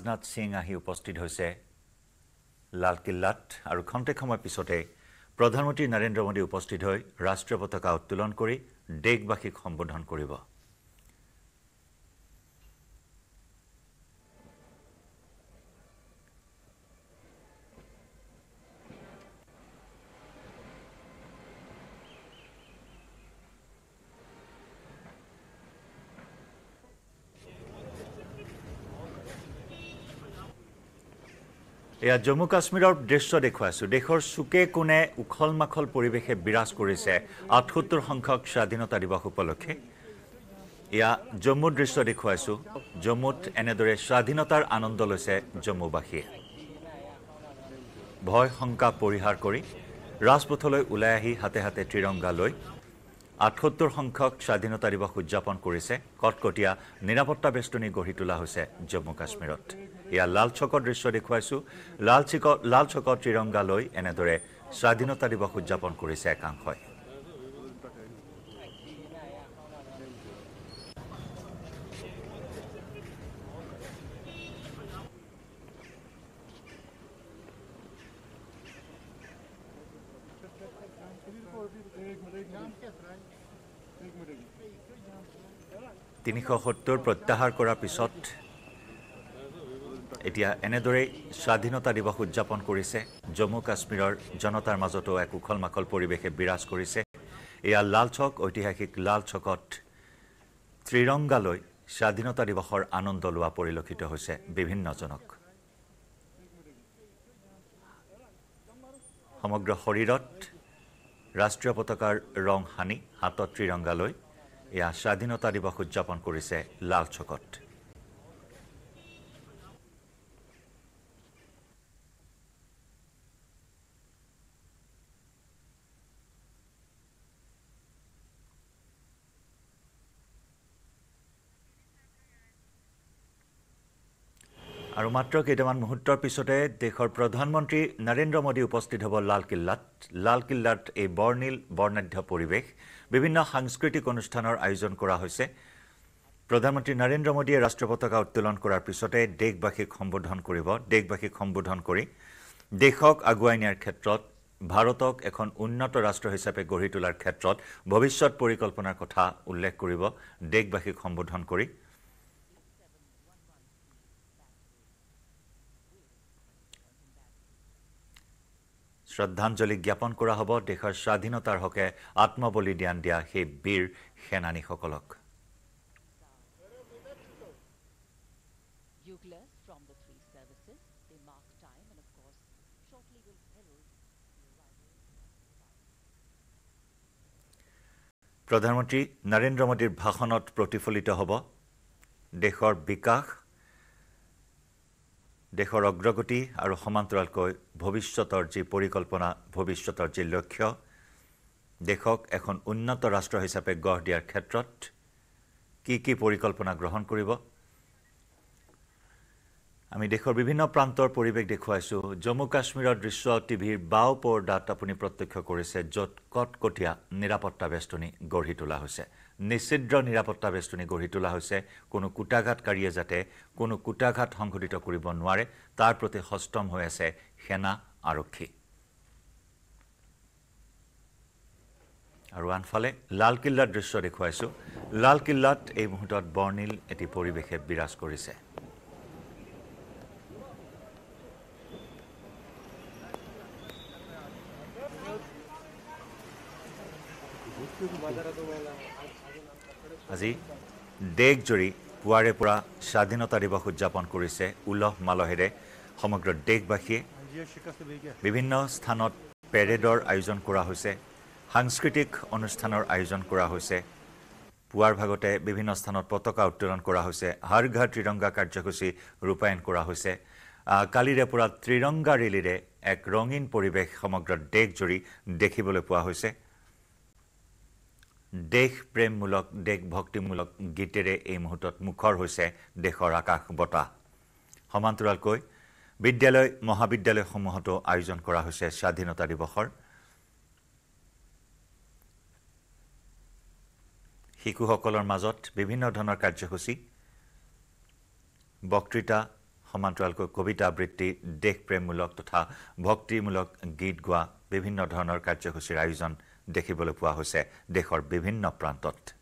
ৰাজনাথ সিং আহি উপস্থিত হৈছে লালকিল্লাত আৰু খন্তেক সময় পিছতে প্ৰধানমন্ত্ৰী নৰেন্দ্ৰ মোদী উপস্থিত হৈ ৰাষ্ট্ৰীয় পতাকা উত্তোলন কৰি দেশবাসীক সম্বোধন কৰিব এয়া জম্মু কাশ্মীৰৰ দৃশ্য দেখুৱাইছো দেশৰ চুকে কোণে উখল মাখল পৰিৱেশে বিৰাজ কৰিছে আঠসত্তৰ সংখ্যক স্বাধীনতা দিৱস উপলক্ষে এয়া জম্মুৰ দৃশ্য দেখুৱাইছো জম্মুত এনেদৰে স্বাধীনতাৰ আনন্দ লৈছে জম্মুবাসীয়ে ভয় শংকা পৰিহাৰ কৰি ৰাজপথলৈ ওলাই আহি হাতে হাতে ত্ৰিৰংগা লৈ আঠসত্তৰ সংখ্যক স্বাধীনতা দিৱস উদযাপন কৰিছে কটকটীয়া নিৰাপত্তা বেষ্টনী গঢ়ি তোলা হৈছে জম্মু কাশ্মীৰত এয়া লাল ছকৰ দৃশ্য দেখ লাল ছক লাল ছকৰ তিৰঙ্গা লই এনেদৰে স্বাধীনতা দিৱস উদযাপন কৰিছে একাংশই তিনিশ সত্তৰ প্ৰত্যাহাৰ কৰাৰ পিছত এতিয়া এনেদৰেই স্বাধীনতা দিৱস উদযাপন কৰিছে জম্মু কাশ্মীৰৰ জনতাৰ মাজতো এক উখল মাখল পৰিৱেশে বিৰাজ কৰিছে এয়া লাল চক ঐতিহাসিক লাল চকত ত্ৰিৰংগালৈ স্বাধীনতা দিৱসৰ আনন্দ লোৱা পৰিলক্ষিত হৈছে বিভিন্নজনক সমগ্ৰ শৰীৰত ৰাষ্ট্ৰীয় পতাকাৰ ৰং সানি হাতত ত্ৰিৰংগালৈ এয়া স্বাধীনতা দিবস উদযাপন কৰিছে লালচকত আৰু মাত্ৰ কেইটামান মুহূৰ্তৰ পিছতে দেশৰ প্ৰধানমন্ত্ৰী নৰেন্দ্ৰ মোদী উপস্থিত হ'ব লালকিল্লাত লালকিল্লাত এই বৰ্ণিল বৰ্ণাঢ্য পৰিৱেশ বিভিন্ন সাংস্কৃতিক অনুষ্ঠানৰ আয়োজন কৰা হৈছে প্ৰধানমন্ত্ৰী নৰেন্দ্ৰ মোদীয়ে ৰাষ্ট্ৰপতাকা উত্তোলন কৰাৰ পিছতে দেশবাসীক সম্বোধন কৰিব দেশবাসীক সম্বোধন কৰি দেশক আগুৱাই নিয়াৰ ক্ষেত্ৰত ভাৰতক এখন উন্নত ৰাষ্ট্ৰ হিচাপে গঢ়ি তোলাৰ ক্ষেত্ৰত ভৱিষ্যৎ পৰিকল্পনাৰ কথা উল্লেখ কৰিব দেশবাসীক সম্বোধন কৰি শ্ৰদ্ধাঞ্জলি জ্ঞাপন কৰা হ'ব দেশৰ স্বাধীনতাৰ হকে আত্মবলিদান দিয়া সেই বীৰ সেনানীসকলক প্ৰধানমন্ত্ৰী নৰেন্দ্ৰ মোদীৰ ভাষণত প্ৰতিফলিত হ'ব দেশৰ বিকাশ দেশৰ অগ্ৰগতি আৰু সমান্তৰালকৈ ভৱিষ্যতৰ যি পৰিকল্পনা ভৱিষ্যতৰ যি লক্ষ্য দেশক এখন উন্নত ৰাষ্ট্ৰ হিচাপে গঢ় দিয়াৰ ক্ষেত্ৰত কি কি পৰিকল্পনা গ্ৰহণ কৰিব আমি দেশৰ বিভিন্ন প্ৰান্তৰ পৰিৱেশ দেখুৱাইছোঁ জম্মু কাশ্মীৰৰ দৃশ্য টিভিৰ বাও পৰ্দাত আপুনি প্ৰত্যক্ষ কৰিছে য'ত কটকটীয়া নিৰাপত্তা বেষ্টনী গঢ়ি তোলা হৈছে নিচিদ্ৰ নিৰাপত্তা বেষ্টনী গঢ়ি তোলা হৈছে কোনো কোটাঘাতকাৰীয়ে যাতে কোনো কোটাঘাত সংঘটিত কৰিব নোৱাৰে তাৰ প্ৰতি সষ্টম হৈ আছে সেনা আৰক্ষী আৰু আনফালে লালকিল্লাৰ দৃশ্য দেখুৱাইছোঁ লালকিল্লাত এই মুহূৰ্তত বৰ্ণিল এটি পৰিৱেশে বিৰাজ কৰিছে আজি দেশজুৰি পুৱাৰে পৰা স্বাধীনতা দিৱস উদযাপন কৰিছে উলহ মালহেৰে সমগ্ৰ দেশবাসীয়ে বিভিন্ন স্থানত পেৰেডৰ আয়োজন কৰা হৈছে সাংস্কৃতিক অনুষ্ঠানৰ আয়োজন কৰা হৈছে পুৱাৰ ভাগতে বিভিন্ন স্থানত পতাকা উত্তোলন কৰা হৈছে হাৰ ঘাৰ ত্ৰিৰংগা কাৰ্যসূচী ৰূপায়ণ কৰা হৈছে কালিৰে পৰা ত্ৰিৰংগা ৰেলীৰে এক ৰঙীন পৰিৱেশ সমগ্ৰ দেশজুৰি দেখিবলৈ পোৱা হৈছে দেশ দেশপ্ৰেমমূলক দেশভক্তিমূলক গীতেৰে এই মুহূৰ্তত মুখৰ হৈছে দেশৰ আকাশ বতাহ সমান্তৰালকৈ বিদ্যালয় মহাবিদ্যালয়সমূহতো আয়োজন কৰা হৈছে স্বাধীনতা দিৱসৰ শিশুসকলৰ মাজত বিভিন্ন ধৰণৰ কাৰ্যসূচী বক্তৃতা সমান্তৰালকৈ কবিতা আবৃত্তি দেশপ্ৰেমমূলক তথা ভক্তিমূলক গীত গোৱা বিভিন্ন ধৰণৰ কাৰ্যসূচীৰ আয়োজন কৰা দেখিবলৈ পোৱা হৈছে দেশৰ বিভিন্ন প্ৰান্তত